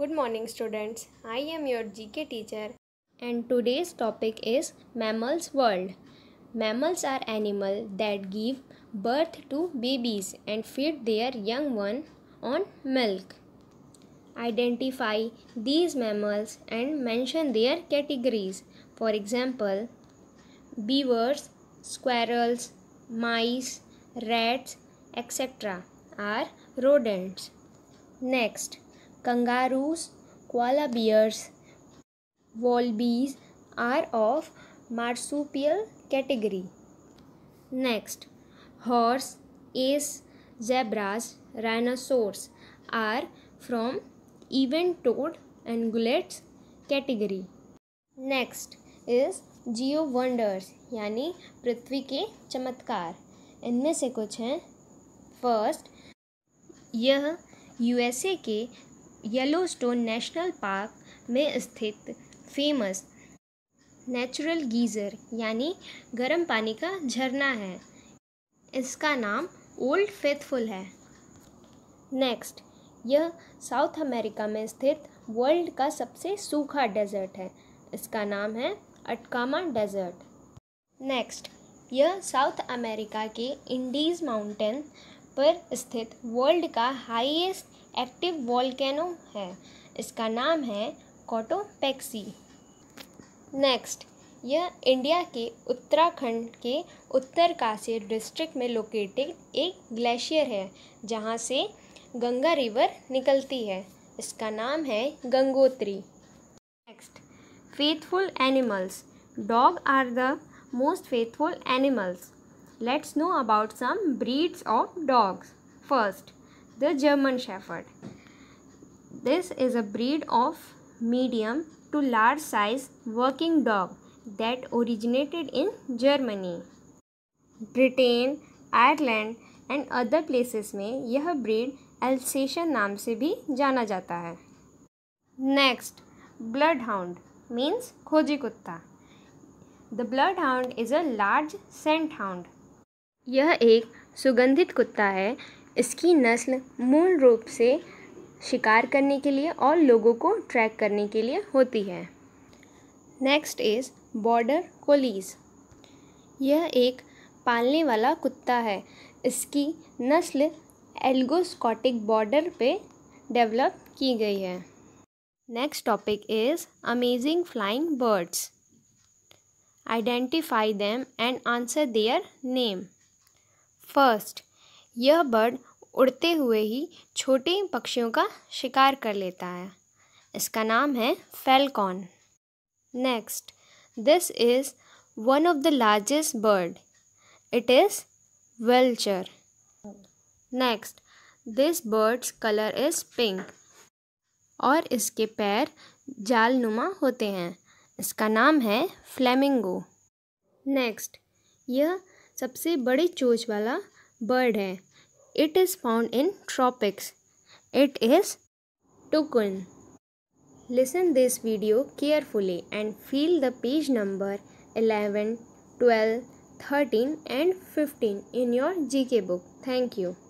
Good morning students. I am your GK teacher and today's topic is Mammals World. Mammals are animals that give birth to babies and feed their young one on milk. Identify these mammals and mention their categories. For example, beavers, squirrels, mice, rats, etc. are rodents. Next, Kangaroos, koala bears, wallabies are of marsupial category. Next, horse, is zebras, rhinoceros are from event toed ungulates category. Next is geo wonders yani prithvi ke chamatkar inme se kuch hain first yah USA के Yellowstone National Park में स्थित famous natural geyser यानी गर्म पानी का झरना है इसका नाम ओल्ड फेथफुल है नेक्स्ट यह साउथ अमेरिका में स्थित वर्ल्ड का सबसे सूखा डेजर्ट है इसका नाम है अटकामा डेजर्ट नेक्स्ट यह साउथ अमेरिका के इंडीज़ माउंटेन पर स्थित वर्ल्ड का हाईएस्ट एक्टिव वॉलकैनो है इसका नाम है कोटोपैक्सी नेक्स्ट यह इंडिया के उत्तराखंड के उत्तरकाशी डिस्ट्रिक्ट में लोकेटेड एक ग्लेशियर है जहाँ से गंगा रिवर निकलती है इसका नाम है Gangotri next faithful animals dog are the most faithful animals let's know about some breeds of dogs first the German Shepherd. This is a breed of medium to large size working dog that originated in Germany. Britain Ireland and other places में यह breed Alsatian नाम से भी जाना जाता है next blood hound means खोजी कुत्ता the bloodhound is a large scent hound यह एक सुगंधित कुत्ता है इसकी नस्ल मूल रूप से शिकार करने के लिए और लोगों को ट्रैक करने के लिए होती है नेक्स्ट इज़ बॉर्डर कोलीज यह एक पालने वाला कुत्ता है इसकी नस्ल एल्गोस्कॉटिक बॉर्डर पे डेवलप की गई है next topic is amazing flying birds identify them and answer their name first यह बर्ड उड़ते हुए ही छोटे पक्षियों का शिकार कर लेता है इसका नाम है falcon next this is one of the largest bird it is vulture next this birds colour is pink और इसके पैर जालनुमा होते हैं इसका नाम है फ्लेमिंगो नेक्स्ट यह सबसे बड़ी चोच वाला बर्ड है It is found in tropics. It is toucan. Listen this video carefully and feel the page number 11, 12, 13 and 15 in your GK book. Thank you.